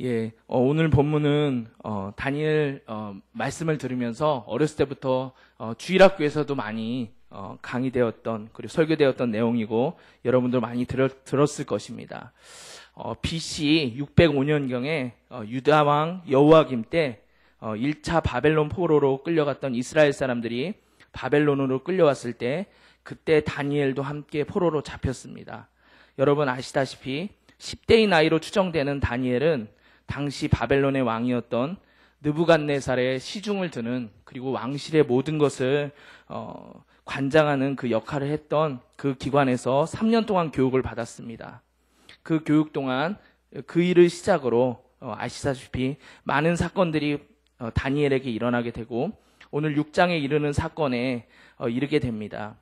예, 어, 오늘 본문은 어, 다니엘 어, 말씀을 들으면서 어렸을 때부터 어, 주일학교에서도 많이 어, 강의되었던 그리고 설교되었던 내용이고 여러분들 많이 들었, 들었을 것입니다. 어, BC 605년경에 유다왕 여호와김 때 1차 바벨론 포로로 끌려갔던 이스라엘 사람들이 바벨론으로 끌려왔을 때 그때 다니엘도 함께 포로로 잡혔습니다. 여러분 아시다시피 10대의 나이로 추정되는 다니엘은 당시 바벨론의 왕이었던 느부갓네살의 시중을 드는 그리고 왕실의 모든 것을 어, 관장하는 그 역할을 했던 그 기관에서 3년 동안 교육을 받았습니다. 그 교육 동안 그 일을 시작으로 어, 아시다시피 많은 사건들이 어, 다니엘에게 일어나게 되고 오늘 6장에 이르는 사건에 어, 이르게 됩니다.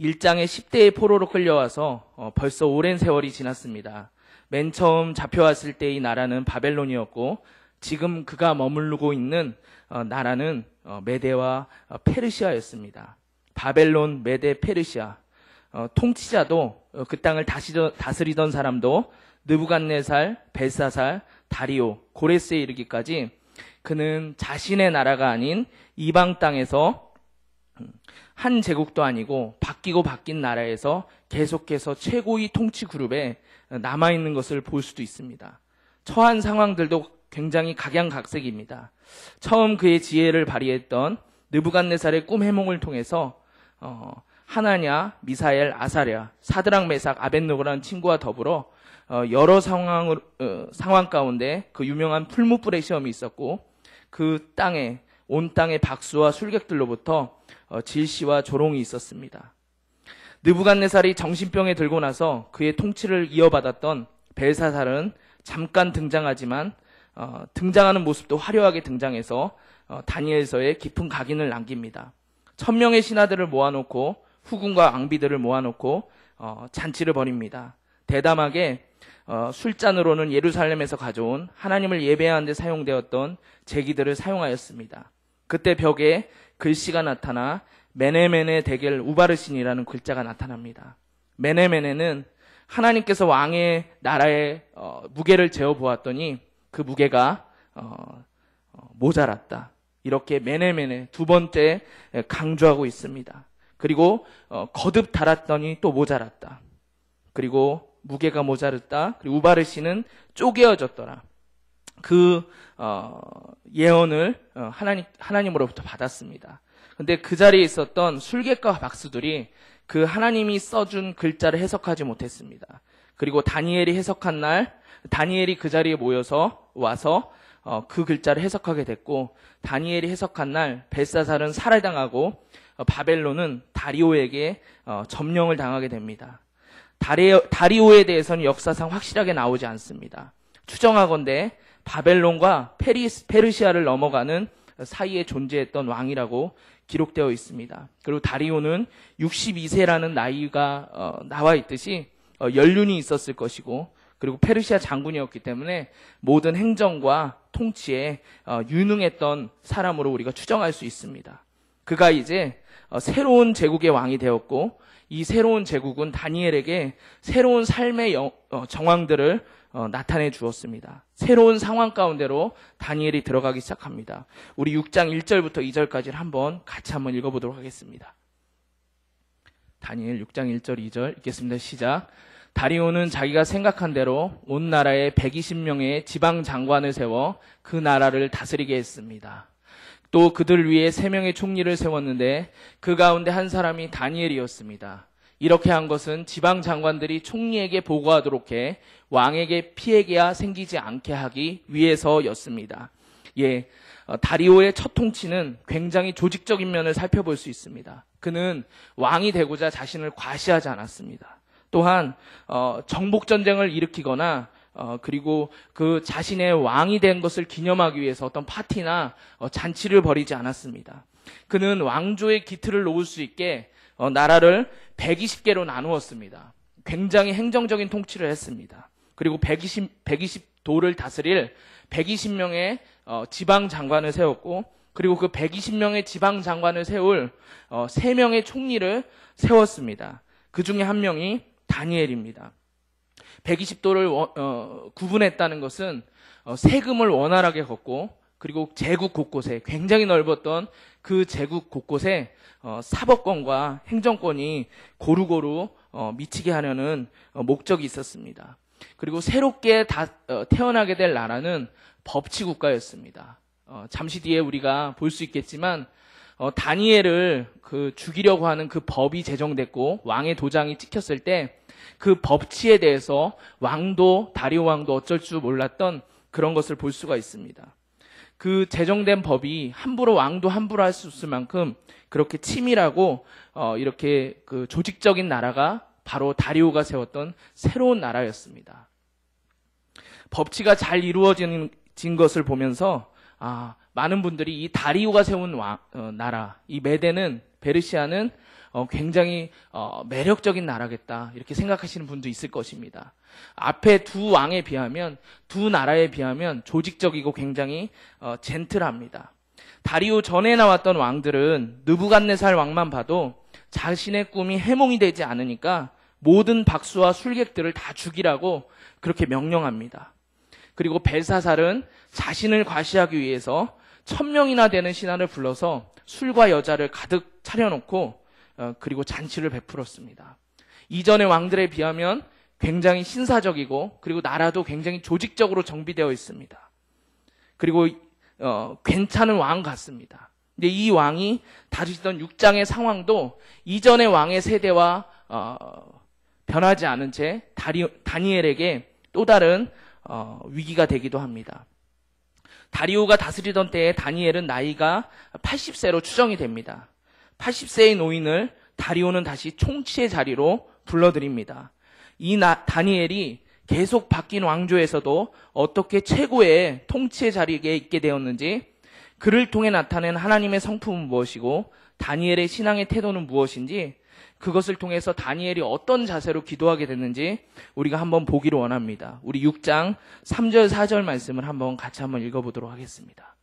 1장에 10대의 포로로 끌려와서 어, 벌써 오랜 세월이 지났습니다. 맨 처음 잡혀왔을 때 이 나라는 바벨론이었고 지금 그가 머무르고 있는 어, 나라는 어, 메데와 어, 페르시아였습니다. 바벨론, 메데, 페르시아. 통치자도 그 땅을 다스리던 사람도 느부갓네살, 벨사살, 다리오, 고레스에 이르기까지 그는 자신의 나라가 아닌 이방 땅에서 음, 한 제국도 아니고 바뀌고 바뀐 나라에서 계속해서 최고위 통치 그룹에 남아있는 것을 볼 수도 있습니다. 처한 상황들도 굉장히 각양각색입니다. 처음 그의 지혜를 발휘했던 느부갓네살의 꿈 해몽을 통해서 어, 하나냐, 미사엘, 아사랴, 사드랑 메삭, 아벤노고라는 친구와 더불어 어, 여러 상황을, 어, 상황 가운데 그 유명한 풀무불의 시험이 있었고 그 땅에 온 땅의 박수와 술객들로부터 어, 질시와 조롱이 있었습니다. 느부갓네살이 정신병에 들고 나서 그의 통치를 이어받았던 벨사살은 잠깐 등장하지만 어, 등장하는 모습도 화려하게 등장해서 어, 다니엘서에 깊은 각인을 남깁니다. 천명의 신하들을 모아놓고 후군과 왕비들을 모아놓고 어, 잔치를 벌입니다. 대담하게 어, 술잔으로는 예루살렘에서 가져온 하나님을 예배하는 데 사용되었던 제기들을 사용하였습니다. 그때 벽에 글씨가 나타나 메네메네 대결 우바르신이라는 글자가 나타납니다. 메네메네는 하나님께서 왕의 나라에 어, 무게를 재어 보았더니 그 무게가 어, 어, 모자랐다. 이렇게 메네메네 두 번째 강조하고 있습니다. 그리고 어, 거듭 달았더니 또 모자랐다. 그리고 무게가 모자랐다. 그리고 우바르신은 쪼개어졌더라. 그 어, 예언을 어, 하나님 하나님으로부터 받았습니다. 근데 그 자리에 있었던 술객과 박수들이 그 하나님이 써준 글자를 해석하지 못했습니다. 그리고 다니엘이 해석한 날 다니엘이 그 자리에 모여서 와서 어, 그 글자를 해석하게 됐고 다니엘이 해석한 날 벨사살은 살해당하고 어, 바벨론은 다리오에게 어, 점령을 당하게 됩니다. 다리, 다리오에 대해서는 역사상 확실하게 나오지 않습니다. 추정하건대 바벨론과 페리스, 페르시아를 넘어가는 사이에 존재했던 왕이라고 기록되어 있습니다. 그리고 다리오는 62세라는 나이가 어, 나와 있듯이 어, 연륜이 있었을 것이고 그리고 페르시아 장군이었기 때문에 모든 행정과 통치에 어, 유능했던 사람으로 우리가 추정할 수 있습니다. 그가 이제 어, 새로운 제국의 왕이 되었고 이 새로운 제국은 다니엘에게 새로운 삶의 어, 정황들을 어, 나타내 주었습니다. 새로운 상황 가운데로 다니엘이 들어가기 시작합니다. 우리 6장 1절부터 2절까지를 한번 같이 한번 읽어보도록 하겠습니다. 다니엘 6장 1절 2절 읽겠습니다. 시작. 다리오는 자기가 생각한 대로 온 나라에 120명의 지방 장관을 세워 그 나라를 다스리게 했습니다. 또 그들 위에 세 명의 총리를 세웠는데 그 가운데 한 사람이 다니엘이었습니다. 이렇게 한 것은 지방 장관들이 총리에게 보고하도록 해 왕에게 피해가 생기지 않게 하기 위해서였습니다. 예, 어, 다리오의 첫 통치는 굉장히 조직적인 면을 살펴볼 수 있습니다. 그는 왕이 되고자 자신을 과시하지 않았습니다. 또한 어, 정복 전쟁을 일으키거나 어, 그리고 그 자신의 왕이 된 것을 기념하기 위해서 어떤 파티나 어, 잔치를 벌이지 않았습니다. 그는 왕조의 기틀을 놓을 수 있게 어, 나라를 120개로 나누었습니다. 굉장히 행정적인 통치를 했습니다. 그리고 120, 120도를 다스릴 120명의 어, 지방 장관을 세웠고 그리고 그 120명의 지방 장관을 세울 어, 3명의 총리를 세웠습니다. 그 중에 한 명이 다니엘입니다. 120도를 어, 구분했다는 것은 어, 세금을 원활하게 걷고 그리고 제국 곳곳에 굉장히 넓었던 그 제국 곳곳에 어, 사법권과 행정권이 고루고루 어, 미치게 하려는 목적이 있었습니다. 그리고 새롭게 태어나게 될 나라는 법치 국가였습니다. 잠시 뒤에 우리가 볼 수 있겠지만 다니엘을 그 죽이려고 하는 그 법이 제정됐고 왕의 도장이 찍혔을 때그 법치에 대해서 왕도 다리오 왕도 어쩔 줄 몰랐던 그런 것을 볼 수가 있습니다. 그 제정된 법이 함부로 왕도 함부로 할 수 있을 만큼 그렇게 치밀하고 어, 이렇게 그 조직적인 나라가 바로 다리오가 세웠던 새로운 나라였습니다. 법치가 잘 이루어진 것을 보면서 아, 많은 분들이 이 다리오가 세운 와, 어, 나라, 이 메데는 베르시아는 어, 굉장히 어, 매력적인 나라겠다 이렇게 생각하시는 분도 있을 것입니다. 앞에 두 왕에 비하면 두 나라에 비하면 조직적이고 굉장히 어, 젠틀합니다. 다리오 전에 나왔던 왕들은 느부갓네살 왕만 봐도 자신의 꿈이 해몽이 되지 않으니까 모든 박수와 술객들을 다 죽이라고 그렇게 명령합니다. 그리고 벨사살은 자신을 과시하기 위해서 천명이나 되는 신하를 불러서 술과 여자를 가득 차려놓고 어, 그리고 잔치를 베풀었습니다. 이전의 왕들에 비하면 굉장히 신사적이고 그리고 나라도 굉장히 조직적으로 정비되어 있습니다. 그리고 어, 괜찮은 왕 같습니다. 근데 이 왕이 다루시던 6장의 상황도 이전의 왕의 세대와 어, 변하지 않은 채 다리, 다니엘에게 또 다른 어, 위기가 되기도 합니다. 다리오가 다스리던 때에 다니엘은 나이가 80세로 추정이 됩니다. 80세의 노인을 다리오는 다시 총치의 자리로 불러드립니다. 이 나, 다니엘이 계속 바뀐 왕조에서도 어떻게 최고의 통치의 자리에 있게 되었는지 그를 통해 나타낸 하나님의 성품은 무엇이고 다니엘의 신앙의 태도는 무엇인지 그것을 통해서 다니엘이 어떤 자세로 기도하게 됐는지 우리가 한번 보기를 원합니다. 우리 6장 3절 4절 말씀을 한번 같이 한번 읽어보도록 하겠습니다.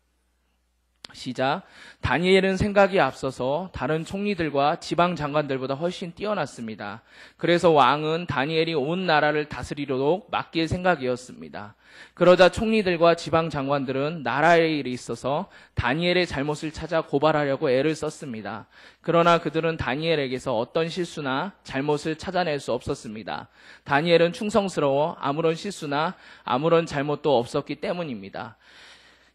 시작. 다니엘은 생각이 앞서서 다른 총리들과 지방 장관들보다 훨씬 뛰어났습니다. 그래서 왕은 다니엘이 온 나라를 다스리도록 맡길 생각이었습니다. 그러자 총리들과 지방 장관들은 나라의 일이 있어서 다니엘의 잘못을 찾아 고발하려고 애를 썼습니다. 그러나 그들은 다니엘에게서 어떤 실수나 잘못을 찾아낼 수 없었습니다. 다니엘은 충성스러워 아무런 실수나 아무런 잘못도 없었기 때문입니다.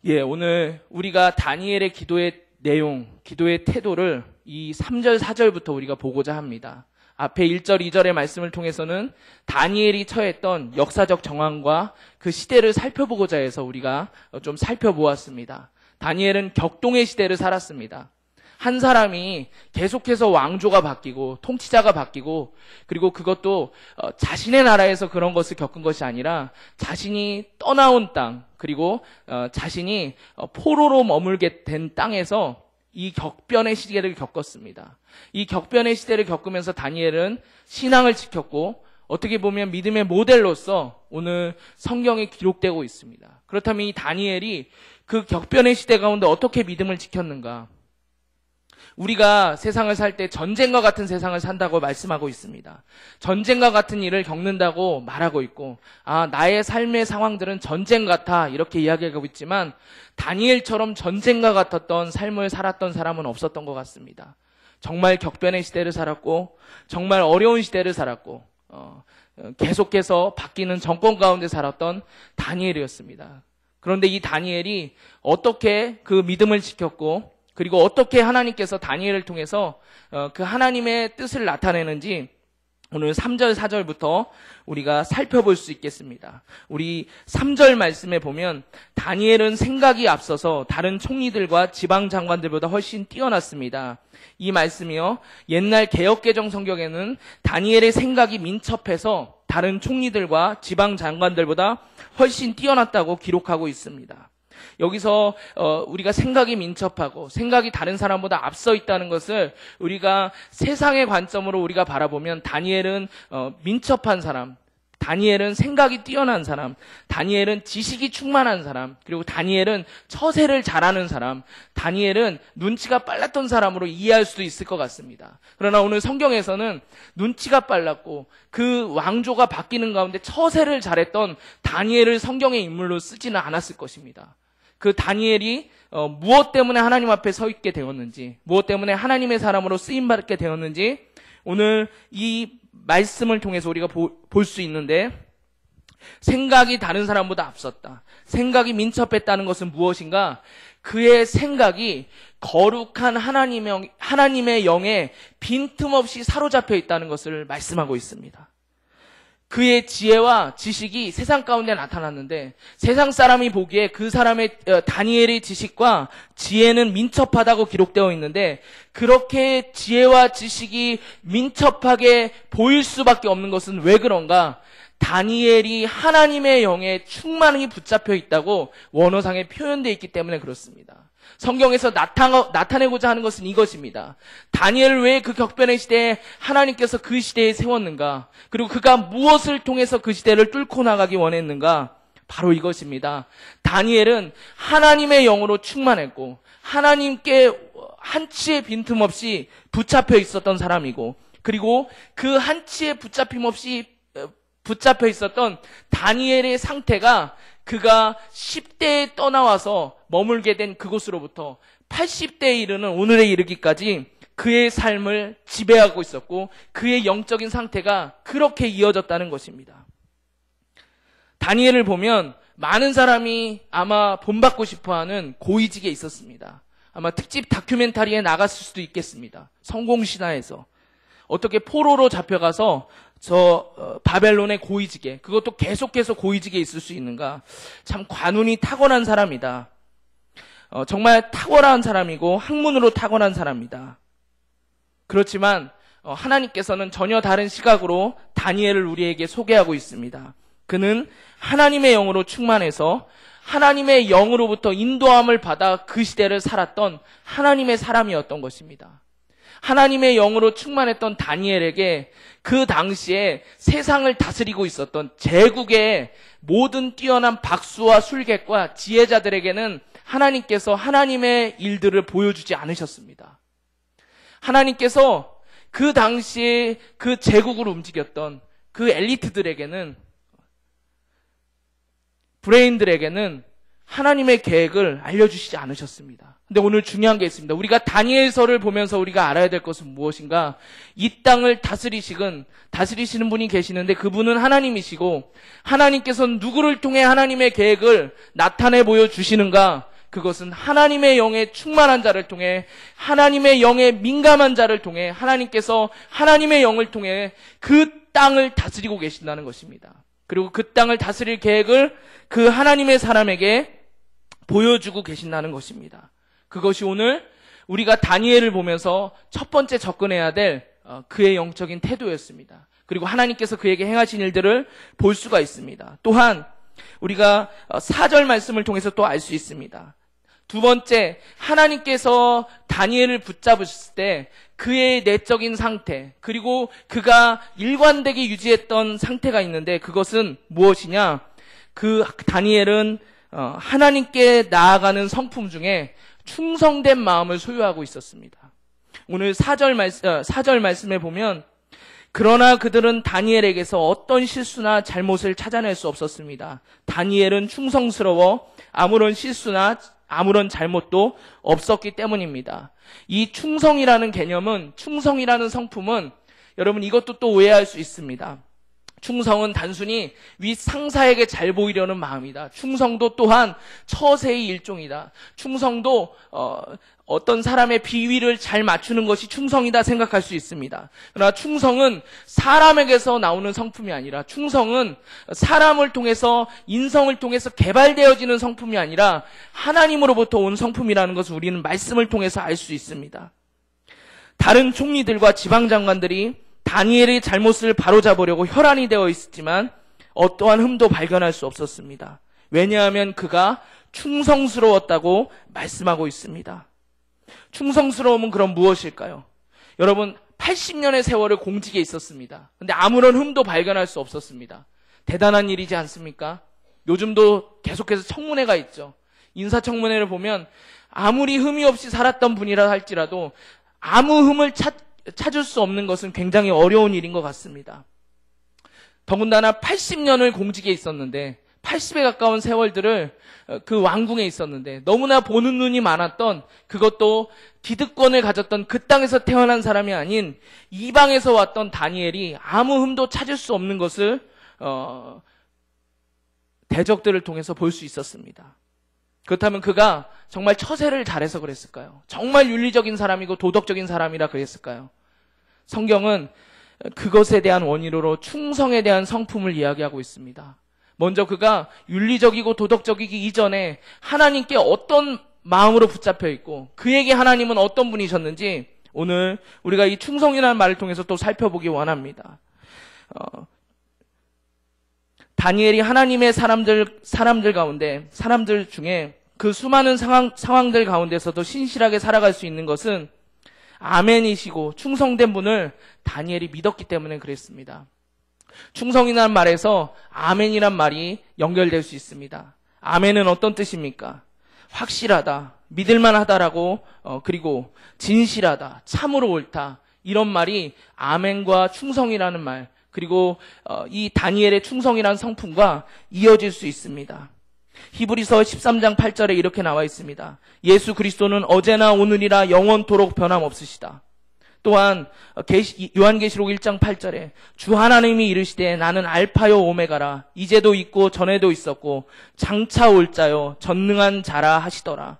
예, 오늘 우리가 다니엘의 기도의 내용, 기도의 태도를 이 3절, 4절부터 우리가 보고자 합니다. 앞에 1절, 2절의 말씀을 통해서는 다니엘이 처했던 역사적 정황과 그 시대를 살펴보고자 해서 우리가 좀 살펴보았습니다. 다니엘은 격동의 시대를 살았습니다. 한 사람이 계속해서 왕조가 바뀌고 통치자가 바뀌고 그리고 그것도 어, 자신의 나라에서 그런 것을 겪은 것이 아니라 자신이 떠나온 땅, 그리고 어, 자신이 어, 포로로 머물게 된 땅에서 이 격변의 시대를 겪었습니다. 이 격변의 시대를 겪으면서 다니엘은 신앙을 지켰고 어떻게 보면 믿음의 모델로서 오늘 성경에 기록되고 있습니다. 그렇다면 이 다니엘이 그 격변의 시대 가운데 어떻게 믿음을 지켰는가? 우리가 세상을 살 때 전쟁과 같은 세상을 산다고 말씀하고 있습니다. 전쟁과 같은 일을 겪는다고 말하고 있고, 아, 나의 삶의 상황들은 전쟁 같아. 이렇게 이야기하고 있지만, 다니엘처럼 전쟁과 같았던 삶을 살았던 사람은 없었던 것 같습니다. 정말 격변의 시대를 살았고, 정말 어려운 시대를 살았고, 어, 계속해서 바뀌는 정권 가운데 살았던 다니엘이었습니다. 그런데 이 다니엘이 어떻게 그 믿음을 지켰고 그리고 어떻게 하나님께서 다니엘을 통해서 어, 그 하나님의 뜻을 나타내는지 오늘 3절, 4절부터 우리가 살펴볼 수 있겠습니다. 우리 3절 말씀에 보면 다니엘은 생각이 앞서서 다른 총리들과 지방 장관들보다 훨씬 뛰어났습니다. 이 말씀이요. 옛날 개혁개정 성경에는 다니엘의 생각이 민첩해서 다른 총리들과 지방 장관들보다 훨씬 뛰어났다고 기록하고 있습니다. 여기서 어, 우리가 생각이 민첩하고 생각이 다른 사람보다 앞서 있다는 것을 우리가 세상의 관점으로 우리가 바라보면 다니엘은 어, 민첩한 사람, 다니엘은 생각이 뛰어난 사람, 다니엘은 지식이 충만한 사람, 그리고 다니엘은 처세를 잘하는 사람, 다니엘은 눈치가 빨랐던 사람으로 이해할 수도 있을 것 같습니다. 그러나 오늘 성경에서는 눈치가 빨랐고 그 왕조가 바뀌는 가운데 처세를 잘했던 다니엘을 성경의 인물로 쓰지는 않았을 것입니다. 그 다니엘이 어, 무엇 때문에 하나님 앞에 서 있게 되었는지, 무엇 때문에 하나님의 사람으로 쓰임받게 되었는지, 오늘 이 말씀을 통해서 우리가 볼 수 있는데, 생각이 다른 사람보다 앞섰다. 생각이 민첩했다는 것은 무엇인가? 그의 생각이 거룩한 하나님의, 하나님의 영에 빈틈없이 사로잡혀 있다는 것을 말씀하고 있습니다. 그의 지혜와 지식이 세상 가운데 나타났는데 세상 사람이 보기에 그 사람의 어, 다니엘의 지식과 지혜는 민첩하다고 기록되어 있는데 그렇게 지혜와 지식이 민첩하게 보일 수밖에 없는 것은 왜 그런가? 다니엘이 하나님의 영에 충만히 붙잡혀 있다고 원어상에 표현되어 있기 때문에 그렇습니다. 성경에서 나타내고자 하는 것은 이것입니다. 다니엘을 왜 그 격변의 시대에 하나님께서 그 시대에 세웠는가? 그리고 그가 무엇을 통해서 그 시대를 뚫고 나가기 원했는가? 바로 이것입니다. 다니엘은 하나님의 영으로 충만했고 하나님께 한치의 빈틈없이 붙잡혀 있었던 사람이고 그리고 그 한치의 붙잡힘 없이 어, 붙잡혀 있었던 다니엘의 상태가 그가 10대에 떠나와서 머물게 된 그곳으로부터 80대에 이르는 오늘에 이르기까지 그의 삶을 지배하고 있었고 그의 영적인 상태가 그렇게 이어졌다는 것입니다. 다니엘을 보면 많은 사람이 아마 본받고 싶어 하는 고위직에 있었습니다. 아마 특집 다큐멘터리에 나갔을 수도 있겠습니다. 성공신화에서. 어떻게 포로로 잡혀가서 저 어, 바벨론의 고위직에 그것도 계속해서 고위직에 있을 수 있는가? 참 관운이 탁월한 사람이다. 어, 정말 탁월한 사람이고 학문으로 탁월한 사람이다. 그렇지만 어, 하나님께서는 전혀 다른 시각으로 다니엘을 우리에게 소개하고 있습니다. 그는 하나님의 영으로 충만해서 하나님의 영으로부터 인도함을 받아 그 시대를 살았던 하나님의 사람이었던 것입니다. 하나님의 영으로 충만했던 다니엘에게 그 당시에 세상을 다스리고 있었던 제국의 모든 뛰어난 박수와 술객과 지혜자들에게는 하나님께서 하나님의 일들을 보여주지 않으셨습니다. 하나님께서 그 당시 에그 제국을 움직였던 그 엘리트들에게는 브레인들에게는 하나님의 계획을 알려주시지 않으셨습니다. 근데 오늘 중요한 게 있습니다. 우리가 다니엘서를 보면서 우리가 알아야 될 것은 무엇인가? 이 땅을 다스리시건 다스리시는 분이 계시는데 그분은 하나님이시고 하나님께서 는 누구를 통해 하나님의 계획을 나타내 보여 주시는가? 그것은 하나님의 영에 충만한 자를 통해 하나님의 영에 민감한 자를 통해 하나님께서 하나님의 영을 통해 그 땅을 다스리고 계신다는 것입니다. 그리고 그 땅을 다스릴 계획을 그 하나님의 사람에게 보여주고 계신다는 것입니다. 그것이 오늘 우리가 다니엘을 보면서 첫 번째 접근해야 될 어, 그의 영적인 태도였습니다. 그리고 하나님께서 그에게 행하신 일들을 볼 수가 있습니다. 또한 우리가 어, 사절 말씀을 통해서 또 알 수 있습니다. 두 번째, 하나님께서 다니엘을 붙잡으셨을 때 그의 내적인 상태, 그리고 그가 일관되게 유지했던 상태가 있는데 그것은 무엇이냐? 그 다니엘은 어, 하나님께 나아가는 성품 중에 충성된 마음을 소유하고 있었습니다. 오늘 4절 말씀, 4절 어, 말씀에 보면 그러나 그들은 다니엘에게서 어떤 실수나 잘못을 찾아낼 수 없었습니다. 다니엘은 충성스러워 아무런 실수나 아무런 잘못도 없었기 때문입니다. 이 충성이라는 개념은 충성이라는 성품은 여러분 이것도 또 오해할 수 있습니다. 충성은 단순히 윗 상사에게 잘 보이려는 마음이다. 충성도 또한 처세의 일종이다. 충성도 어, 어떤 사람의 비위를 잘 맞추는 것이 충성이다 생각할 수 있습니다. 그러나 충성은 사람에게서 나오는 성품이 아니라 충성은 사람을 통해서 인성을 통해서 개발되어지는 성품이 아니라 하나님으로부터 온 성품이라는 것을 우리는 말씀을 통해서 알 수 있습니다. 다른 총리들과 지방 장관들이 다니엘의 잘못을 바로잡으려고 혈안이 되어 있었지만 어떠한 흠도 발견할 수 없었습니다. 왜냐하면 그가 충성스러웠다고 말씀하고 있습니다. 충성스러움은 그럼 무엇일까요? 여러분 80년의 세월을 공직에 있었습니다. 근데 아무런 흠도 발견할 수 없었습니다. 대단한 일이지 않습니까? 요즘도 계속해서 청문회가 있죠. 인사청문회를 보면 아무리 흠이 없이 살았던 분이라 할지라도 아무 흠을 찾 찾을 수 없는 것은 굉장히 어려운 일인 것 같습니다. 더군다나 80년을 공직에 있었는데 80에 가까운 세월들을 어, 그 왕궁에 있었는데 너무나 보는 눈이 많았던 그것도 기득권을 가졌던 그 땅에서 태어난 사람이 아닌 이방에서 왔던 다니엘이 아무 흠도 찾을 수 없는 것을 어, 대적들을 통해서 볼 수 있었습니다. 그렇다면 그가 정말 처세를 잘해서 그랬을까요? 정말 윤리적인 사람이고 도덕적인 사람이라 그랬을까요? 성경은 그것에 대한 원인으로 충성에 대한 성품을 이야기하고 있습니다. 먼저 그가 윤리적이고 도덕적이기 이전에 하나님께 어떤 마음으로 붙잡혀 있고 그에게 하나님은 어떤 분이셨는지 오늘 우리가 이 충성이라는 말을 통해서 또 살펴보기 원합니다. 어, 다니엘이 하나님의 사람들 사람들 가운데 사람들 중에 그 수많은 상황, 상황들 가운데서도 신실하게 살아갈 수 있는 것은 아멘이시고 충성된 분을 다니엘이 믿었기 때문에 그랬습니다. 충성이라는 말에서 아멘이란 말이 연결될 수 있습니다. 아멘은 어떤 뜻입니까? 확실하다, 믿을만하다라고 어, 그리고 진실하다, 참으로 옳다 이런 말이 아멘과 충성이라는 말 그리고 어, 이 다니엘의 충성이라는 성품과 이어질 수 있습니다. 히브리서 13장 8절에 이렇게 나와 있습니다. 예수 그리스도는 어제나 오늘이라 영원토록 변함없으시다. 또한 요한계시록 1장 8절에 주 하나님이 이르시되 나는 알파요 오메가라 이제도 있고 전에도 있었고 장차 올 자요 전능한 자라 하시더라.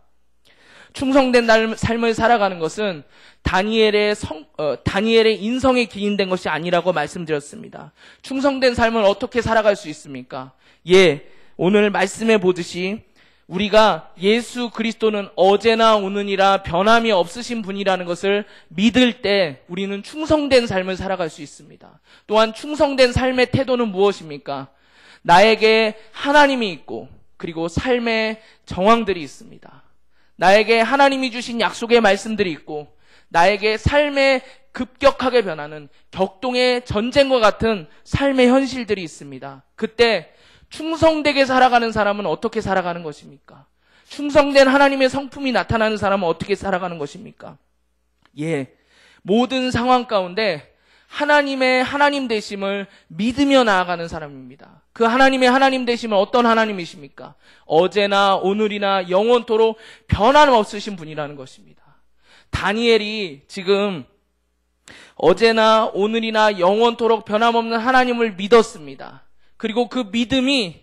충성된 삶을 살아가는 것은 다니엘의 성, 어, 다니엘의 인성에 기인된 것이 아니라고 말씀드렸습니다. 충성된 삶을 어떻게 살아갈 수 있습니까? 예, 오늘 말씀해 보듯이 우리가 예수 그리스도는 어제나 오느니라 변함이 없으신 분이라는 것을 믿을 때 우리는 충성된 삶을 살아갈 수 있습니다. 또한 충성된 삶의 태도는 무엇입니까? 나에게 하나님이 있고 그리고 삶의 정황들이 있습니다. 나에게 하나님이 주신 약속의 말씀들이 있고 나에게 삶의 급격하게 변하는 격동의 전쟁과 같은 삶의 현실들이 있습니다. 그때 충성되게 살아가는 사람은 어떻게 살아가는 것입니까? 충성된 하나님의 성품이 나타나는 사람은 어떻게 살아가는 것입니까? 예. 모든 상황 가운데 하나님의 하나님 되심을 믿으며 나아가는 사람입니다. 그 하나님의 하나님 되심은 어떤 하나님이십니까? 어제나 오늘이나 영원토록 변함없으신 분이라는 것입니다. 다니엘이 지금 어제나 오늘이나 영원토록 변함없는 하나님을 믿었습니다. 그리고 그 믿음이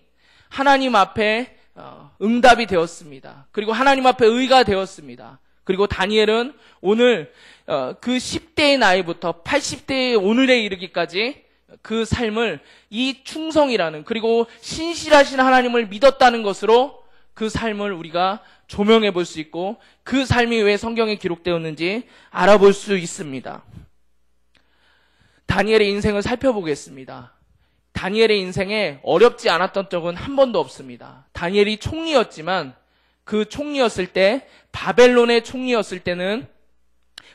하나님 앞에 어, 응답이 되었습니다. 그리고 하나님 앞에 의가 되었습니다. 그리고 다니엘은 오늘 어, 그 10대의 나이부터 80대의 오늘에 이르기까지 그 삶을 이 충성이라는 그리고 신실하신 하나님을 믿었다는 것으로 그 삶을 우리가 조명해 볼 수 있고 그 삶이 왜 성경에 기록되었는지 알아볼 수 있습니다. 다니엘의 인생을 살펴보겠습니다. 다니엘의 인생에 어렵지 않았던 적은 한 번도 없습니다. 다니엘이 총리였지만 그 총리였을 때 바벨론의 총리였을 때는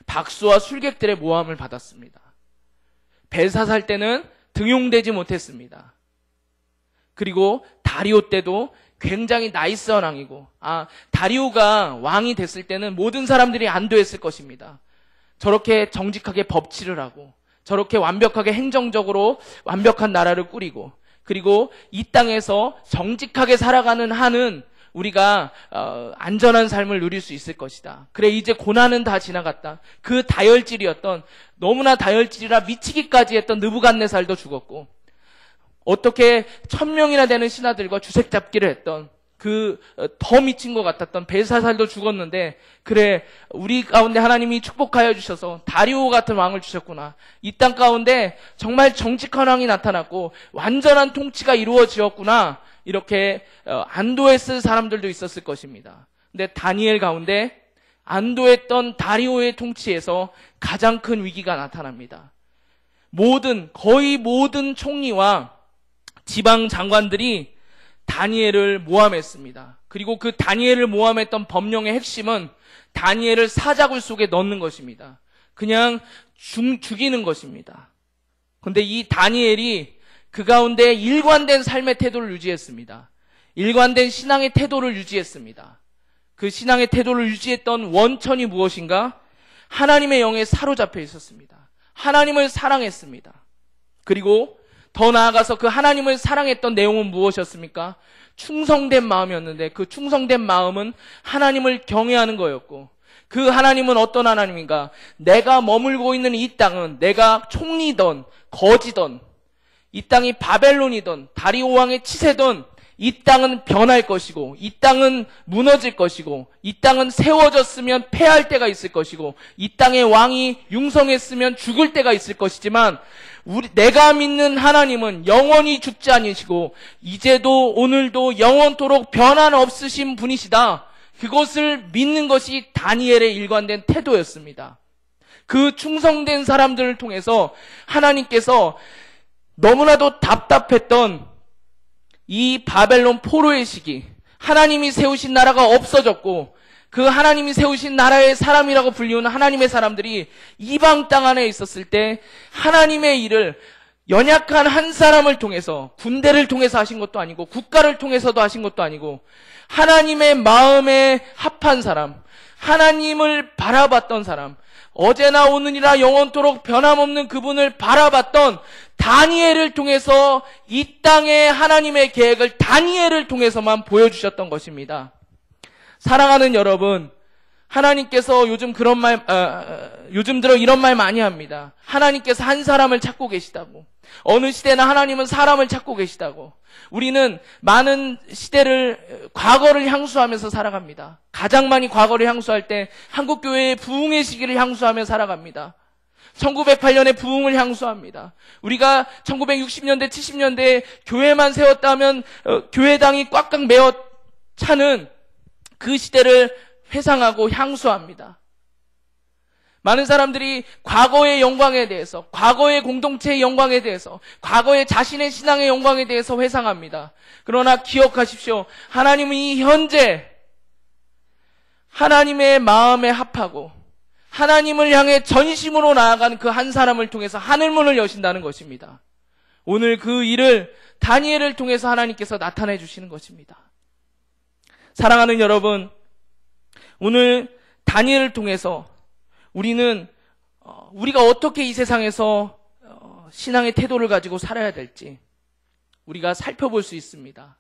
박수와 술객들의 모함을 받았습니다. 벨사살 때는 등용되지 못했습니다. 그리고 다리오 때도 굉장히 나이스한 왕이고 아 다리오가 왕이 됐을 때는 모든 사람들이 안도했을 것입니다. 저렇게 정직하게 법치를 하고 저렇게 완벽하게 행정적으로 완벽한 나라를 꾸리고 그리고 이 땅에서 정직하게 살아가는 한은 우리가 어, 안전한 삶을 누릴 수 있을 것이다. 그래 이제 고난은 다 지나갔다. 그 다혈질이었던 너무나 다혈질이라 미치기까지 했던 느부갓네살도 죽었고 어떻게 천 명이나 되는 신하들과 주색 잡기를 했던 그더 어, 미친 것 같았던 벨사살도 죽었는데 그래 우리 가운데 하나님이 축복하여 주셔서 다리오 같은 왕을 주셨구나. 이 땅 가운데 정말 정직한 왕이 나타났고 완전한 통치가 이루어지었구나. 이렇게 어, 안도했을 사람들도 있었을 것입니다. 근데 다니엘 가운데 안도했던 다리오의 통치에서 가장 큰 위기가 나타납니다. 모든 거의 모든 총리와 지방 장관들이 다니엘을 모함했습니다. 그리고 그 다니엘을 모함했던 법령의 핵심은 다니엘을 사자굴 속에 넣는 것입니다. 그냥 중, 죽이는 것입니다. 근데 이 다니엘이 그 가운데 일관된 삶의 태도를 유지했습니다. 일관된 신앙의 태도를 유지했습니다. 그 신앙의 태도를 유지했던 원천이 무엇인가? 하나님의 영에 사로잡혀 있었습니다. 하나님을 사랑했습니다. 그리고 더 나아가서 그 하나님을 사랑했던 내용은 무엇이었습니까? 충성된 마음이었는데 그 충성된 마음은 하나님을 경외하는 거였고 그 하나님은 어떤 하나님인가? 내가 머물고 있는 이 땅은 내가 총리던 거지던 이 땅이 바벨론이던 다리오왕의 치세던 이 땅은 변할 것이고, 이 땅은 무너질 것이고, 이 땅은 세워졌으면 패할 때가 있을 것이고, 이 땅의 왕이 융성했으면 죽을 때가 있을 것이지만, 우리, 내가 믿는 하나님은 영원히 죽지 않으시고 이제도 오늘도 영원토록 변한 없으신 분이시다. 그것을 믿는 것이 다니엘의 일관된 태도였습니다. 그 충성된 사람들을 통해서 하나님께서 너무나도 답답했던 이 바벨론 포로의 시기 하나님이 세우신 나라가 없어졌고 그 하나님이 세우신 나라의 사람이라고 불리우는 하나님의 사람들이 이방 땅 안에 있었을 때 하나님의 일을 연약한 한 사람을 통해서 군대를 통해서 하신 것도 아니고 국가를 통해서도 하신 것도 아니고 하나님의 마음에 합한 사람, 하나님을 바라봤던 사람, 어제나 오늘이나 영원토록 변함없는 그분을 바라봤던 다니엘을 통해서 이땅에 하나님의 계획을 다니엘을 통해서만 보여주셨던 것입니다. 사랑하는 여러분, 하나님께서 요즘 그런 말, 어, 요즘 들어 이런 말 많이 합니다. 하나님께서 한 사람을 찾고 계시다고. 어느 시대나 하나님은 사람을 찾고 계시다고. 우리는 많은 시대를 과거를 향수하면서 살아갑니다. 가장 많이 과거를 향수할 때 한국 교회의 부흥의 시기를 향수하며 살아갑니다. 1908년의 부흥을 향수합니다. 우리가 1960년대, 70년대에 교회만 세웠다면 어, 교회당이 꽉꽉 메어 차는 그 시대를 회상하고 향수합니다. 많은 사람들이 과거의 영광에 대해서, 과거의 공동체의 영광에 대해서, 과거의 자신의 신앙의 영광에 대해서 회상합니다. 그러나 기억하십시오. 하나님은 이 현재 하나님의 마음에 합하고 하나님을 향해 전심으로 나아간 그 한 사람을 통해서 하늘문을 여신다는 것입니다. 오늘 그 일을 다니엘을 통해서 하나님께서 나타내 주시는 것입니다. 사랑하는 여러분, 오늘 다니엘을 통해서 우리는 어, 우리가 어떻게 이 세상에서 어, 신앙의 태도를 가지고 살아야 될지 우리가 살펴볼 수 있습니다.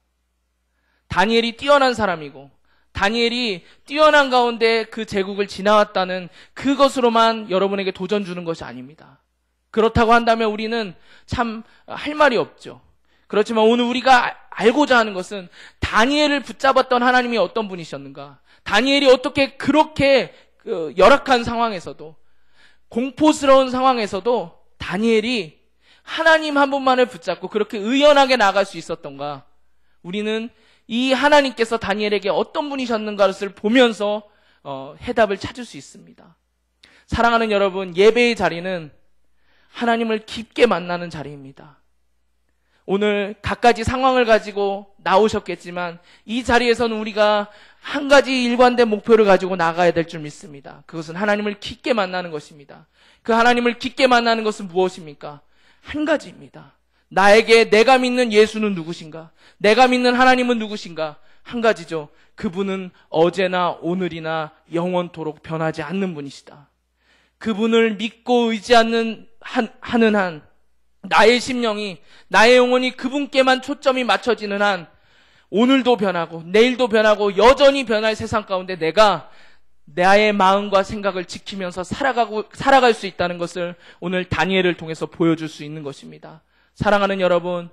다니엘이 뛰어난 사람이고 다니엘이 뛰어난 가운데 그 제국을 지나왔다는 그것으로만 여러분에게 도전 주는 것이 아닙니다. 그렇다고 한다면 우리는 참 할 말이 없죠. 그렇지만 오늘 우리가 알고자 하는 것은 다니엘을 붙잡았던 하나님이 어떤 분이셨는가? 다니엘이 어떻게 그렇게 그 열악한 상황에서도 공포스러운 상황에서도 다니엘이 하나님 한 분만을 붙잡고 그렇게 의연하게 나갈 수 있었던가? 우리는 이 하나님께서 다니엘에게 어떤 분이셨는가를 보면서 어, 해답을 찾을 수 있습니다. 사랑하는 여러분, 예배의 자리는 하나님을 깊게 만나는 자리입니다. 오늘 각가지 상황을 가지고 나오셨겠지만 이 자리에서는 우리가 한 가지 일관된 목표를 가지고 나가야 될 줄 믿습니다. 그것은 하나님을 깊게 만나는 것입니다. 그 하나님을 깊게 만나는 것은 무엇입니까? 한 가지입니다. 나에게 내가 믿는 예수는 누구신가? 내가 믿는 하나님은 누구신가? 한 가지죠. 그분은 어제나 오늘이나 영원토록 변하지 않는 분이시다. 그분을 믿고 의지하는 한, 하는 한, 나의 심령이, 나의 영혼이 그분께만 초점이 맞춰지는 한, 오늘도 변하고 내일도 변하고 여전히 변할 세상 가운데 내가 나의 마음과 생각을 지키면서 살아가고 살아갈 수 있다는 것을 오늘 다니엘을 통해서 보여줄 수 있는 것입니다. 사랑하는 여러분,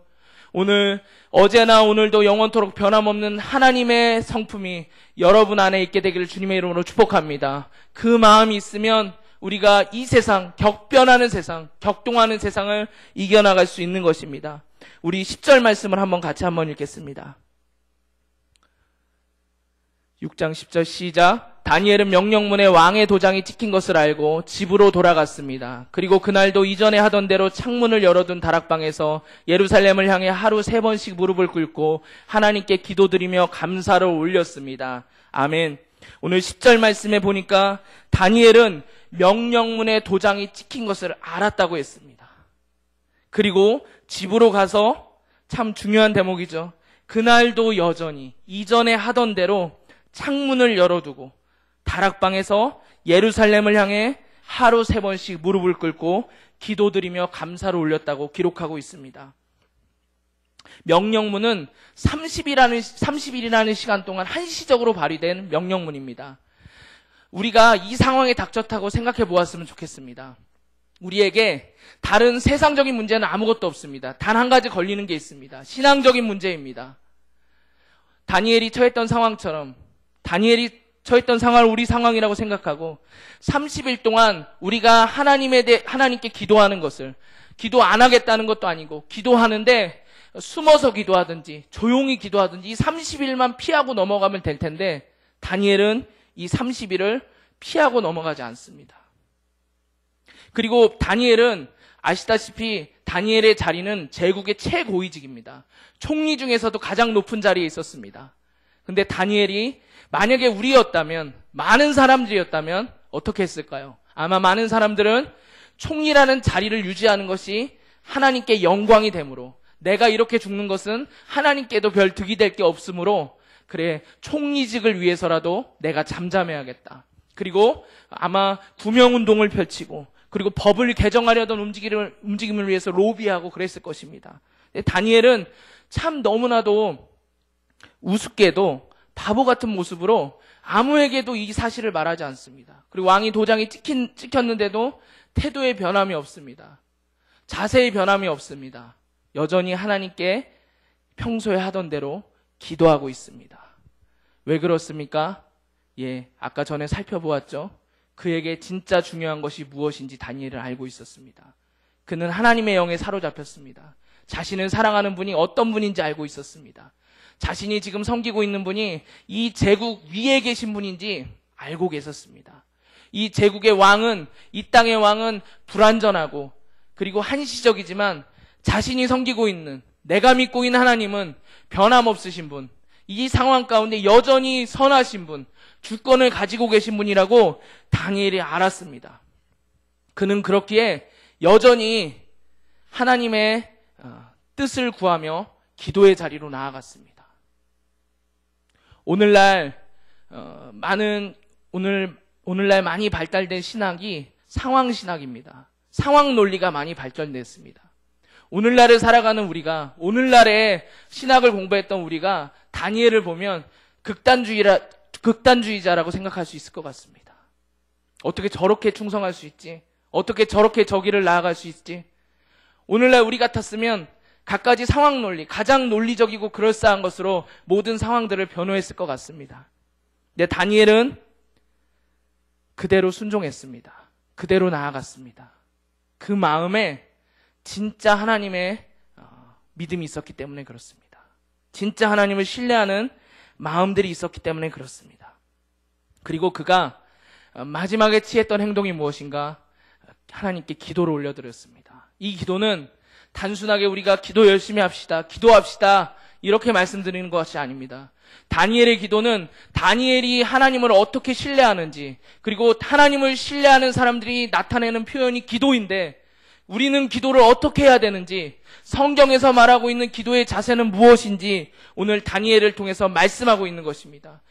오늘 어제나 오늘도 영원토록 변함없는 하나님의 성품이 여러분 안에 있게 되기를 주님의 이름으로 축복합니다. 그 마음이 있으면 우리가 이 세상, 격변하는 세상, 격동하는 세상을 이겨나갈 수 있는 것입니다. 우리 10절 말씀을 한번 같이 한번 읽겠습니다. 6장 10절 시작. 다니엘은 명령문에 왕의 도장이 찍힌 것을 알고 집으로 돌아갔습니다. 그리고 그날도 이전에 하던 대로 창문을 열어둔 다락방에서 예루살렘을 향해 하루 세 번씩 무릎을 꿇고 하나님께 기도드리며 감사를 올렸습니다. 아멘. 오늘 10절 말씀에 보니까 다니엘은 명령문에 도장이 찍힌 것을 알았다고 했습니다. 그리고 집으로 가서 참 중요한 대목이죠. 그날도 여전히 이전에 하던 대로 창문을 열어두고 다락방에서 예루살렘을 향해 하루 세 번씩 무릎을 꿇고 기도드리며 감사를 올렸다고 기록하고 있습니다. 명령문은 30일이라는, 30일이라는 시간 동안 한시적으로 발휘된 명령문입니다. 우리가 이 상황에 닥쳤다고 생각해 보았으면 좋겠습니다. 우리에게 다른 세상적인 문제는 아무것도 없습니다. 단 한 가지 걸리는 게 있습니다. 신앙적인 문제입니다. 다니엘이 처했던 상황처럼 다니엘이 처했던 상황을 우리 상황이라고 생각하고 30일 동안 우리가 하나님에 대해 하나님께 기도하는 것을 기도 안 하겠다는 것도 아니고 기도하는데 숨어서 기도하든지 조용히 기도하든지 이 30일만 피하고 넘어가면 될 텐데 다니엘은 이 30일을 피하고 넘어가지 않습니다. 그리고 다니엘은 아시다시피 다니엘의 자리는 제국의 최고위직입니다. 총리 중에서도 가장 높은 자리에 있었습니다. 근데 다니엘이 만약에 우리였다면, 많은 사람들이었다면 어떻게 했을까요? 아마 많은 사람들은 총리라는 자리를 유지하는 것이 하나님께 영광이 되므로 내가 이렇게 죽는 것은 하나님께도 별 득이 될 게 없으므로 그래 총리직을 위해서라도 내가 잠잠해야겠다. 그리고 아마 구명운동을 펼치고 그리고 법을 개정하려던 움직임을, 움직임을 위해서 로비하고 그랬을 것입니다. 다니엘은 참 너무나도 우습게도 바보 같은 모습으로 아무에게도 이 사실을 말하지 않습니다. 그리고 왕이 도장이 찍힌, 찍혔는데도 태도의 변함이 없습니다. 자세의 변함이 없습니다. 여전히 하나님께 평소에 하던 대로 기도하고 있습니다. 왜 그렇습니까? 예, 아까 전에 살펴보았죠. 그에게 진짜 중요한 것이 무엇인지 다니엘은 알고 있었습니다. 그는 하나님의 영에 사로잡혔습니다. 자신을 사랑하는 분이 어떤 분인지 알고 있었습니다. 자신이 지금 섬기고 있는 분이 이 제국 위에 계신 분인지 알고 계셨습니다. 이 제국의 왕은 이 땅의 왕은 불완전하고 그리고 한시적이지만 자신이 섬기고 있는 내가 믿고 있는 하나님은 변함없으신 분, 이 상황 가운데 여전히 선하신 분, 주권을 가지고 계신 분이라고 다니엘이 알았습니다. 그는 그렇기에 여전히 하나님의 어, 뜻을 구하며 기도의 자리로 나아갔습니다. 오늘날 어, 많은 오늘 오늘날 많이 발달된 신학이 상황 신학입니다. 상황 논리가 많이 발전됐습니다. 오늘날을 살아가는 우리가 오늘날의 신학을 공부했던 우리가 다니엘을 보면 극단주의라 극단주의자라고 생각할 수 있을 것 같습니다. 어떻게 저렇게 충성할 수 있지? 어떻게 저렇게 저기를 나아갈 수 있지? 오늘날 우리 같았으면 갖가지 상황 논리, 가장 논리적이고 그럴싸한 것으로 모든 상황들을 변호했을 것 같습니다. 근데 다니엘은 그대로 순종했습니다. 그대로 나아갔습니다. 그 마음에 진짜 하나님의 어, 믿음이 있었기 때문에 그렇습니다. 진짜 하나님을 신뢰하는 마음들이 있었기 때문에 그렇습니다. 그리고 그가 어, 마지막에 취했던 행동이 무엇인가? 하나님께 기도를 올려드렸습니다. 이 기도는 단순하게 우리가 기도 열심히 합시다. 기도합시다. 이렇게 말씀드리는 것이 아닙니다. 다니엘의 기도는 다니엘이 하나님을 어떻게 신뢰하는지, 그리고 하나님을 신뢰하는 사람들이 나타내는 표현이 기도인데, 우리는 기도를 어떻게 해야 되는지, 성경에서 말하고 있는 기도의 자세는 무엇인지, 오늘 다니엘을 통해서 말씀하고 있는 것입니다.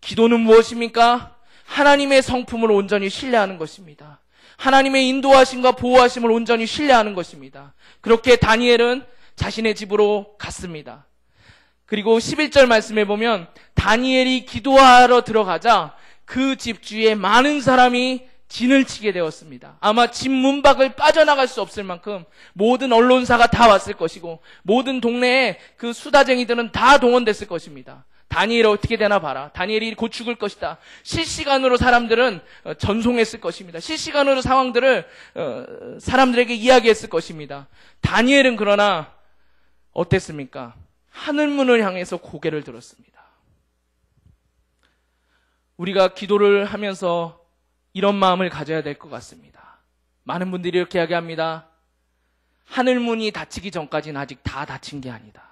기도는 무엇입니까? 하나님의 성품을 온전히 신뢰하는 것입니다. 하나님의 인도하심과 보호하심을 온전히 신뢰하는 것입니다. 그렇게 다니엘은 자신의 집으로 갔습니다. 그리고 11절 말씀해 보면 다니엘이 기도하러 들어가자 그 집주에 많은 사람이 진을 치게 되었습니다. 아마 집 문밖을 빠져나갈 수 없을 만큼 모든 언론사가 다 왔을 것이고 모든 동네에 그 수다쟁이들은 다 동원됐을 것입니다. 다니엘 어떻게 되나 봐라. 다니엘이 곧 죽을 것이다. 실시간으로 사람들은 어, 전송했을 것입니다. 실시간으로 상황들을 어, 사람들에게 이야기했을 것입니다. 다니엘은 그러나 어땠습니까? 하늘문을 향해서 고개를 들었습니다. 우리가 기도를 하면서 이런 마음을 가져야 될 것 같습니다. 많은 분들이 이렇게 이야기합니다. 하늘문이 닫히기 전까지는 아직 다 닫힌 게 아니다.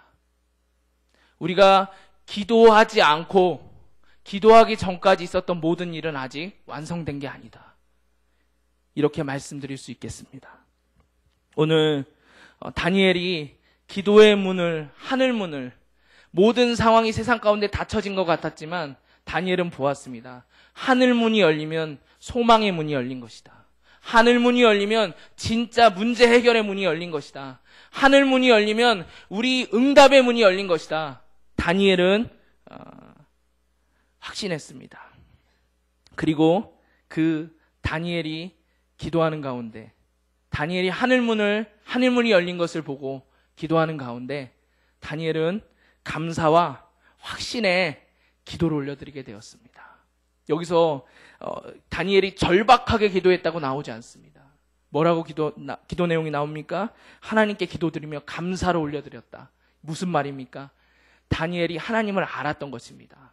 우리가 기도하지 않고 기도하기 전까지 있었던 모든 일은 아직 완성된 게 아니다. 이렇게 말씀드릴 수 있겠습니다. 오늘 어, 다니엘이 기도의 문을, 하늘문을 모든 상황이 세상 가운데 닫혀진 것 같았지만 다니엘은 보았습니다. 하늘문이 열리면 소망의 문이 열린 것이다. 하늘 문이 열리면 진짜 문제 해결의 문이 열린 것이다. 하늘 문이 열리면 우리 응답의 문이 열린 것이다. 다니엘은 어, 확신했습니다. 그리고 그 다니엘이 기도하는 가운데 다니엘이 하늘 문을 하늘 문이 열린 것을 보고 기도하는 가운데 다니엘은 감사와 확신에 기도를 올려드리게 되었습니다. 여기서 어, 다니엘이 절박하게 기도했다고 나오지 않습니다. 뭐라고 기도, 나, 기도 내용이 나옵니까? 하나님께 기도드리며 감사를 올려드렸다. 무슨 말입니까? 다니엘이 하나님을 알았던 것입니다.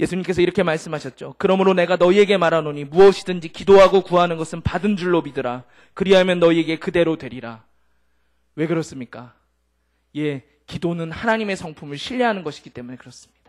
예수님께서 이렇게 말씀하셨죠. 그러므로 내가 너희에게 말하노니 무엇이든지 기도하고 구하는 것은 받은 줄로 믿으라. 그리하면 너희에게 그대로 되리라. 왜 그렇습니까? 예, 기도는 하나님의 성품을 신뢰하는 것이기 때문에 그렇습니다.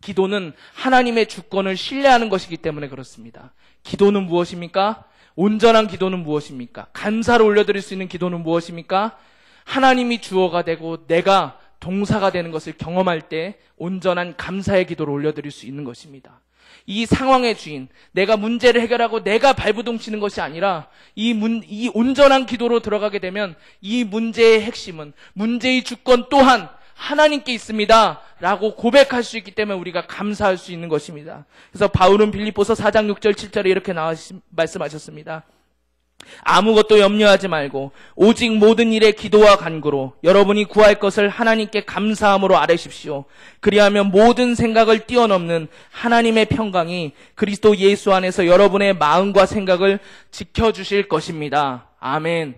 기도는 하나님의 주권을 신뢰하는 것이기 때문에 그렇습니다. 기도는 무엇입니까? 온전한 기도는 무엇입니까? 간사를 올려드릴 수 있는 기도는 무엇입니까? 하나님이 주어가 되고 내가 동사가 되는 것을 경험할 때 온전한 감사의 기도를 올려드릴 수 있는 것입니다. 이 상황의 주인, 내가 문제를 해결하고 내가 발부동 치는 것이 아니라 이 문, 이 온전한 기도로 들어가게 되면 이 문제의 핵심은 문제의 주권 또한 하나님께 있습니다. 라고 고백할 수 있기 때문에 우리가 감사할 수 있는 것입니다. 그래서 바울은 빌리보서 4장 6절 7절에 이렇게 나와 말씀하셨습니다. 아무것도 염려하지 말고 오직 모든 일에 기도와 간구로 여러분이 구할 것을 하나님께 감사함으로 아뢰십시오. 그리하면 모든 생각을 뛰어넘는 하나님의 평강이 그리스도 예수 안에서 여러분의 마음과 생각을 지켜 주실 것입니다. 아멘.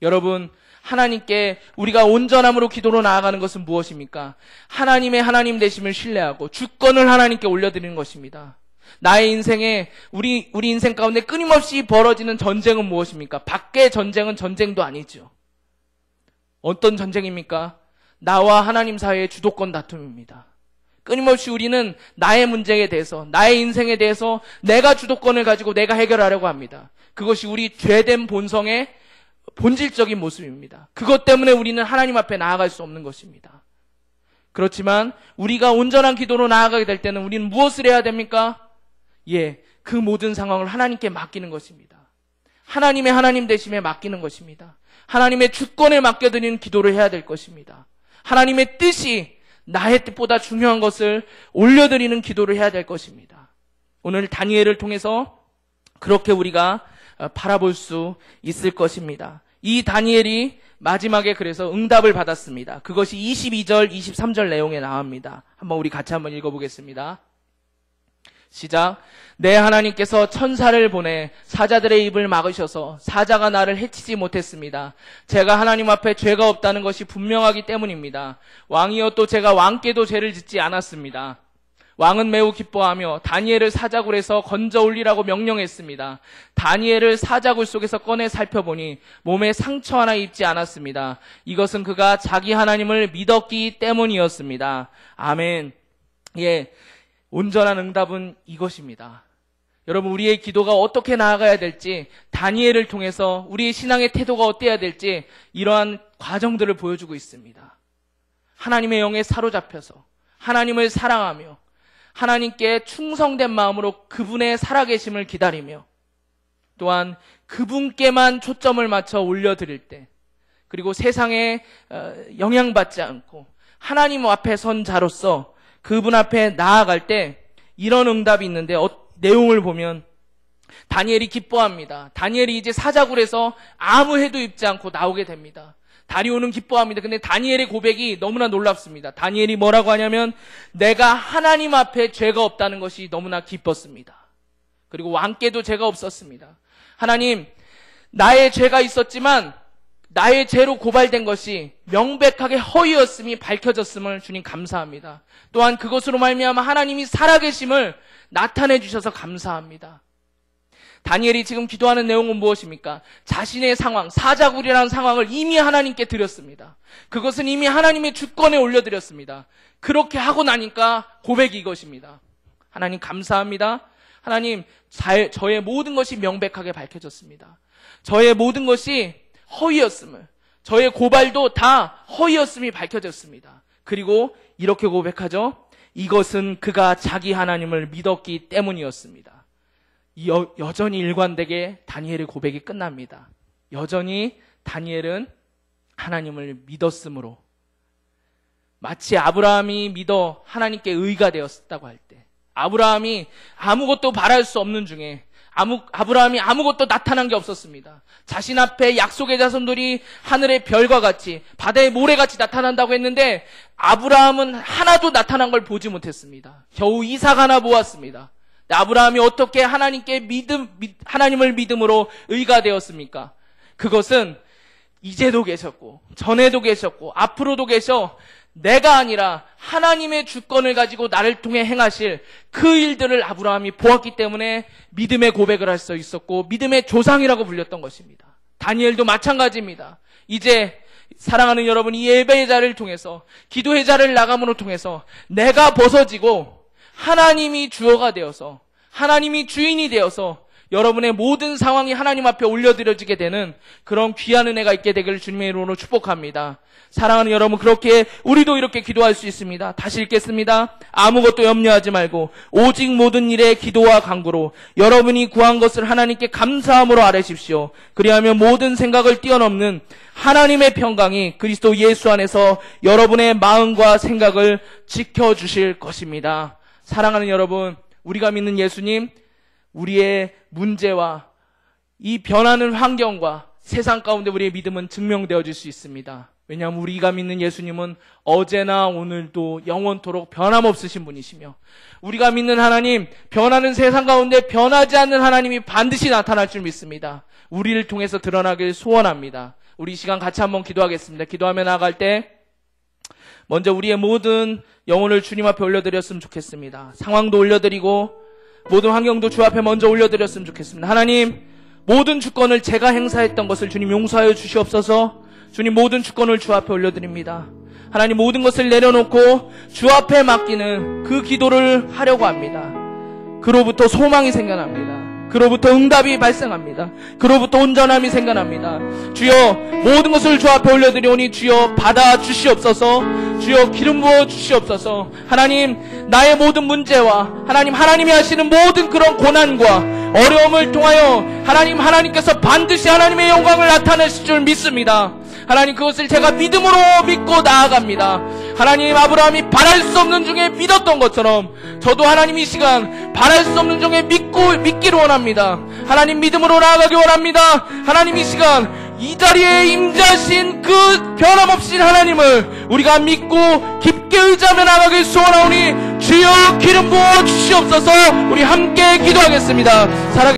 여러분 하나님께 우리가 온전함으로 기도로 나아가는 것은 무엇입니까? 하나님의 하나님 되심을 신뢰하고 주권을 하나님께 올려드리는 것입니다. 나의 인생에 우리 우리 인생 가운데 끊임없이 벌어지는 전쟁은 무엇입니까? 밖의 전쟁은 전쟁도 아니죠. 어떤 전쟁입니까? 나와 하나님 사이의 주도권 다툼입니다. 끊임없이 우리는 나의 문제에 대해서, 나의 인생에 대해서 내가 주도권을 가지고 내가 해결하려고 합니다. 그것이 우리 죄된 본성의 본질적인 모습입니다. 그것 때문에 우리는 하나님 앞에 나아갈 수 없는 것입니다. 그렇지만 우리가 온전한 기도로 나아가게 될 때는 우리는 무엇을 해야 됩니까? 예, 그 모든 상황을 하나님께 맡기는 것입니다. 하나님의 하나님 대심에 맡기는 것입니다. 하나님의 주권에 맡겨드리는 기도를 해야 될 것입니다. 하나님의 뜻이 나의 뜻보다 중요한 것을 올려드리는 기도를 해야 될 것입니다. 오늘 다니엘을 통해서 그렇게 우리가 어, 바라볼 수 있을 것입니다. 이 다니엘이 마지막에 그래서 응답을 받았습니다. 그것이 22절, 23절 내용에 나옵니다. 한번 우리 같이 한번 읽어보겠습니다. 시작. 내 하나님께서 천사를 보내 사자들의 입을 막으셔서 사자가 나를 해치지 못했습니다. 제가 하나님 앞에 죄가 없다는 것이 분명하기 때문입니다 왕이여 또 제가 왕께도 죄를 짓지 않았습니다. 왕은 매우 기뻐하며 다니엘을 사자굴에서 건져 올리라고 명령했습니다. 다니엘을 사자굴 속에서 꺼내 살펴보니 몸에 상처 하나 입지 않았습니다. 이것은 그가 자기 하나님을 믿었기 때문이었습니다. 아멘. 예. 온전한 응답은 이것입니다. 여러분, 우리의 기도가 어떻게 나아가야 될지, 다니엘을 통해서 우리의 신앙의 태도가 어때야 될지, 이러한 과정들을 보여주고 있습니다. 하나님의 영에 사로잡혀서, 하나님을 사랑하며, 하나님께 충성된 마음으로 그분의 살아계심을 기다리며 또한 그분께만 초점을 맞춰 올려드릴 때 그리고 세상에 어, 영향받지 않고 하나님 앞에 선 자로서 그분 앞에 나아갈 때 이런 응답이 있는데 어, 내용을 보면 다니엘이 기뻐합니다. 다니엘이 이제 사자굴에서 아무 해도 입지 않고 나오게 됩니다. 다리오는 기뻐합니다. 근데 다니엘의 고백이 너무나 놀랍습니다. 다니엘이 뭐라고 하냐면 내가 하나님 앞에 죄가 없다는 것이 너무나 기뻤습니다. 그리고 왕께도 죄가 없었습니다. 하나님, 나의 죄가 있었지만 나의 죄로 고발된 것이 명백하게 허위였음이 밝혀졌음을 주님 감사합니다. 또한 그것으로 말미암아 하나님이 살아계심을 나타내 주셔서 감사합니다. 다니엘이 지금 기도하는 내용은 무엇입니까? 자신의 상황, 사자굴이라는 상황을 이미 하나님께 드렸습니다. 그것은 이미 하나님의 주권에 올려드렸습니다. 그렇게 하고 나니까 고백이 이것입니다. 하나님 감사합니다. 하나님, 저의 모든 것이 명백하게 밝혀졌습니다. 저의 모든 것이 허위였음을, 저의 고발도 다 허위였음이 밝혀졌습니다. 그리고 이렇게 고백하죠. 이것은 그가 자기 하나님을 믿었기 때문이었습니다. 여, 여전히 일관되게 다니엘의 고백이 끝납니다. 여전히 다니엘은 하나님을 믿었으므로 마치 아브라함이 믿어 하나님께 의가 되었다고 할 때, 아브라함이 아무것도 바랄 수 없는 중에 아무, 아브라함이 아무것도 나타난 게 없었습니다. 자신 앞에 약속의 자손들이 하늘의 별과 같이 바다의 모래같이 나타난다고 했는데 아브라함은 하나도 나타난 걸 보지 못했습니다. 겨우 이삭 하나 보았습니다. 아브라함이 어떻게 하나님께 믿음, 하나님을 믿음으로 의가 되었습니까? 그것은 이제도 계셨고, 전에도 계셨고, 앞으로도 계셔 내가 아니라 하나님의 주권을 가지고 나를 통해 행하실 그 일들을 아브라함이 보았기 때문에 믿음의 고백을 할 수 있었고 믿음의 조상이라고 불렸던 것입니다. 다니엘도 마찬가지입니다. 이제 사랑하는 여러분 이 예배의 자를 통해서 기도의 자를 나감으로 통해서 내가 벗어지고 하나님이 주어가 되어서 하나님이 주인이 되어서 여러분의 모든 상황이 하나님 앞에 올려드려지게 되는 그런 귀한 은혜가 있게 되기를 주님의 이름으로 축복합니다. 사랑하는 여러분, 그렇게 우리도 이렇게 기도할 수 있습니다. 다시 읽겠습니다. 아무것도 염려하지 말고 오직 모든 일에 기도와 간구로 여러분이 구한 것을 하나님께 감사함으로 아뢰십시오. 그리하면 모든 생각을 뛰어넘는 하나님의 평강이 그리스도 예수 안에서 여러분의 마음과 생각을 지켜주실 것입니다. 사랑하는 여러분, 우리가 믿는 예수님, 우리의 문제와 이 변하는 환경과 세상 가운데 우리의 믿음은 증명되어질 수 있습니다. 왜냐하면 우리가 믿는 예수님은 어제나 오늘도 영원토록 변함없으신 분이시며 우리가 믿는 하나님, 변하는 세상 가운데 변하지 않는 하나님이 반드시 나타날 줄 믿습니다. 우리를 통해서 드러나길 소원합니다. 우리 시간 같이 한번 기도하겠습니다. 기도하며 나갈 때 먼저 우리의 모든 영혼을 주님 앞에 올려드렸으면 좋겠습니다. 상황도 올려드리고 모든 환경도 주 앞에 먼저 올려드렸으면 좋겠습니다. 하나님 모든 주권을 제가 행사했던 것을 주님 용서하여 주시옵소서. 주님 모든 주권을 주 앞에 올려드립니다. 하나님 모든 것을 내려놓고 주 앞에 맡기는 그 기도를 하려고 합니다. 그로부터 소망이 생겨납니다. 그로부터 응답이 발생합니다. 그로부터 온전함이 생겨납니다. 주여 모든 것을 주 앞에 올려드리오니 주여 받아 주시옵소서. 주여 기름 부어 주시옵소서. 하나님 나의 모든 문제와 하나님 하나님이 하시는 모든 그런 고난과 어려움을 통하여 하나님 하나님께서 반드시 하나님의 영광을 나타내실 줄 믿습니다. 하나님 그것을 제가 믿음으로 믿고 나아갑니다. 하나님 아브라함이 바랄 수 없는 중에 믿었던 것처럼 저도 하나님 이 시간 바랄 수 없는 중에 믿고 믿기를 원합니다. 하나님 믿음으로 나아가기 원합니다. 하나님 이 시간 이 자리에 임자신 그 변함없이 하나님을 우리가 믿고 깊게 의지하며 나가길 소원하오니 주여 기름 부어 주시옵소서 우리 함께 기도하겠습니다. 사랑